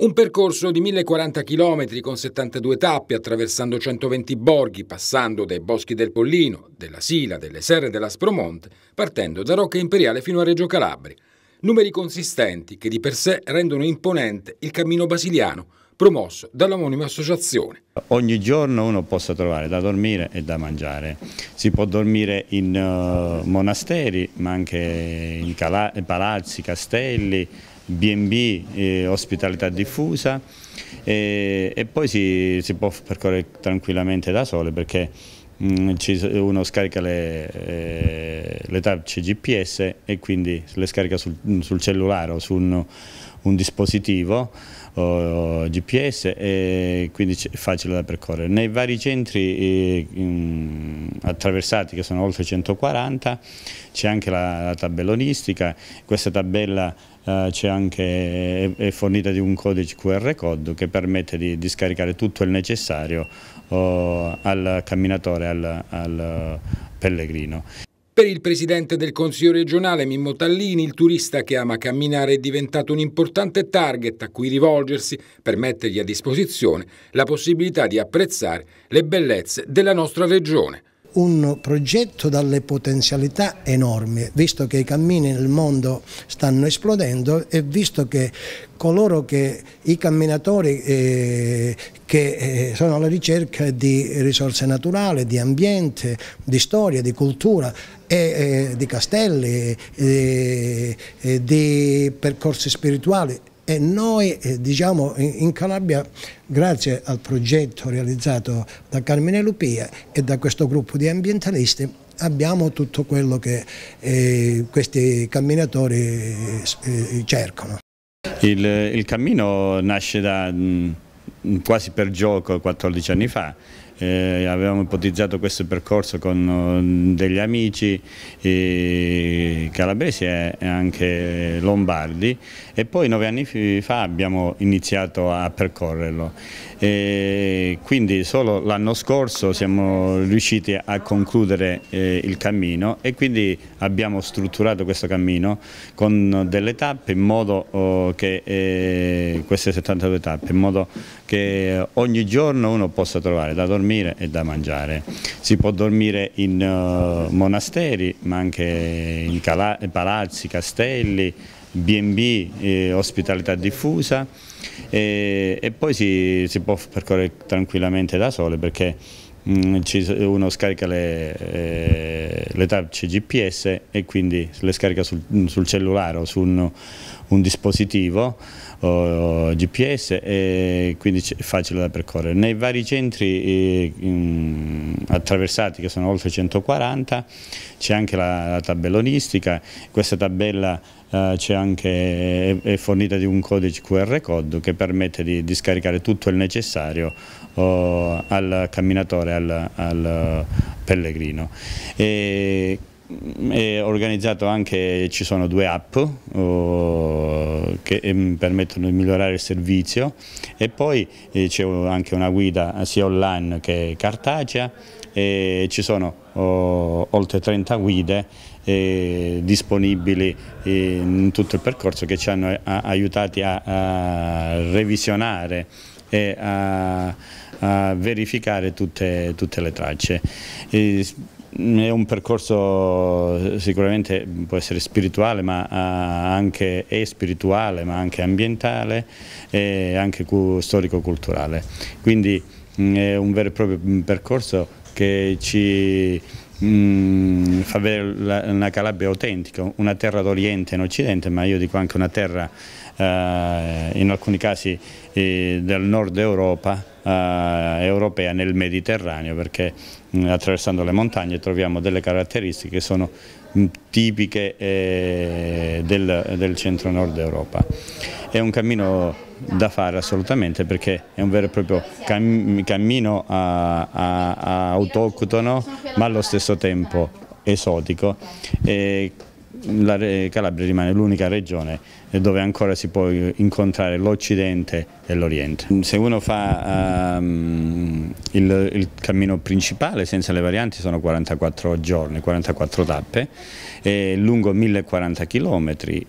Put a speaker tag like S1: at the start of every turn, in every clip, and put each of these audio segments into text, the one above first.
S1: Un percorso di 1040 km con 72 tappe, attraversando 120 borghi, passando dai boschi del Pollino, della Sila, delle Serre dell'Aspromonte, partendo da Rocca Imperiale fino a Reggio Calabria. Numeri consistenti che di per sé rendono imponente il cammino basiliano, promosso dall'omonima associazione.
S2: Ogni giorno uno possa trovare da dormire e da mangiare. Si può dormire in uh, monasteri, ma anche in palazzi, castelli, B&B, eh, ospitalità diffusa e, e poi si, si, può percorrere tranquillamente da sole perché Mm, uno scarica le, eh, le tracce GPS e quindi le scarica sul, sul cellulare o su un, un dispositivo o GPS e quindi è facile da percorrere. Nei vari centri eh, mm, attraversati, che sono oltre 140, c'è anche la, la tabellonistica, questa tabella eh, c'è anche, è fornita di un codice QR code che permette di, di scaricare tutto il necessario oh, al camminatore, al, al pellegrino.
S1: Per il presidente del Consiglio regionale Mimmo Tallini, il turista che ama camminare è diventato un importante target a cui rivolgersi per mettergli a disposizione la possibilità di apprezzare le bellezze della nostra regione
S3: un progetto dalle potenzialità enormi, visto che i cammini nel mondo stanno esplodendo e visto che coloro che i camminatori eh, che eh, sono alla ricerca di risorse naturali, di ambiente, di storia, di cultura, e, eh, di castelli, eh, eh, di percorsi spirituali e noi eh, diciamo in, Calabria grazie al progetto realizzato da Carmine Lupia e da questo gruppo di ambientalisti abbiamo tutto quello che eh, questi camminatori eh, eh cercano.
S2: Il, il, cammino nasce da, mh, mm, quasi per gioco 14 anni fa eh, avevamo ipotizzato questo percorso con eh, degli amici eh, calabresi e anche lombardi e poi nove anni fa abbiamo iniziato a percorrerlo. E quindi solo l'anno scorso siamo riusciti a concludere eh, il cammino e quindi abbiamo strutturato questo cammino con delle tappe in modo oh, che eh, queste 72 tappe in modo che ogni giorno uno possa trovare da dormire dormire e da mangiare. Si può dormire in uh, monasteri, ma anche in palazzi, castelli, B&B, eh, ospitalità diffusa e, e poi si, si può percorrere tranquillamente da sole perché Mm, uno scarica le, eh, le tracce GPS e quindi le scarica sul, sul cellulare o su un, un dispositivo o, GPS e quindi è facile da percorrere. Nei vari centri eh, attraversati che sono oltre 140, c'è anche la, la tabellonistica, questa tabella eh, anche, è, è, fornita di un codice QR code che permette di, di scaricare tutto il necessario oh, al camminatore, al, al eh, pellegrino. E, Mm, è organizzato anche, ci sono due app oh, che eh, permettono di migliorare il servizio e poi eh, c'è anche una guida eh, sia online che cartacea e ci sono oh, oltre 30 guide eh, disponibili in tutto il percorso che ci hanno eh, a, aiutati a, a, revisionare e a, a verificare tutte, tutte, le tracce. E, è un percorso eh, sicuramente può essere spirituale ma eh, anche, è spirituale ma anche ambientale e anche storico-culturale, quindi mm, è un vero e proprio mm, percorso che ci mh, mm, fa avere la, una Calabria autentica, una terra d'Oriente in Occidente, ma io dico anche una terra eh, in alcuni casi eh, del nord Europa, eh, europea nel Mediterraneo, perché mh, mm, attraversando le montagne troviamo delle caratteristiche che sono mh, mm, tipiche eh, del, del centro-nord Europa è un cammino da fare assolutamente perché è un vero e proprio cam cammino a, a, a autoctono ma allo stesso tempo esotico e la Calabria rimane l'unica regione dove ancora si può incontrare l'Occidente e l'Oriente. Se uno fa um, il, il, cammino principale senza le varianti sono 44 giorni, 44 tappe, è lungo 1040 km il,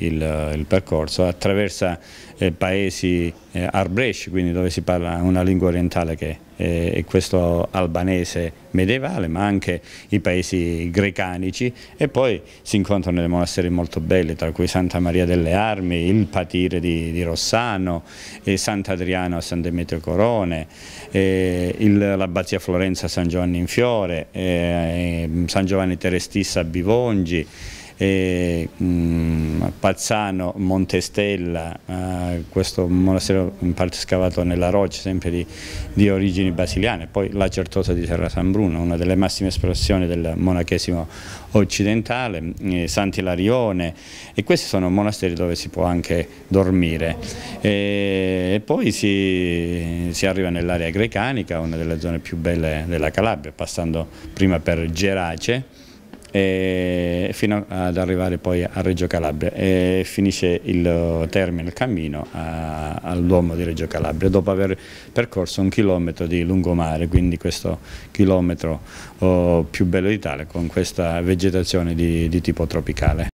S2: il percorso, attraversa eh, paesi eh, arbresci, quindi dove si parla una lingua orientale che eh, è questo albanese medievale, ma anche i paesi grecanici e poi si incontrano dei monasteri molto belli, tra cui Santa Maria delle Armi, il patire di, di Rossano, eh, Sant'Adriano a San Demetrio Corone, l'Abbazia Florenza a San Giovanni in Fiore, eh, San Giovanni Terestissa a Bivongi, e mm, Pazzano, Montestella, eh, questo monastero in parte scavato nella roccia, sempre di, di origini basiliane, poi la Certosa di Serra San Bruno, una delle massime espressioni del monachesimo occidentale, eh, Sant'Ilarione e questi sono monasteri dove si può anche dormire e, e poi si, si arriva nell'area grecanica, una delle zone più belle della Calabria, passando prima per Gerace fino ad arrivare poi a Reggio Calabria e finisce il termine, il cammino a, al Duomo di Reggio Calabria dopo aver percorso un chilometro di lungomare, quindi questo chilometro oh, più bello d'Italia con questa vegetazione di, di tipo tropicale.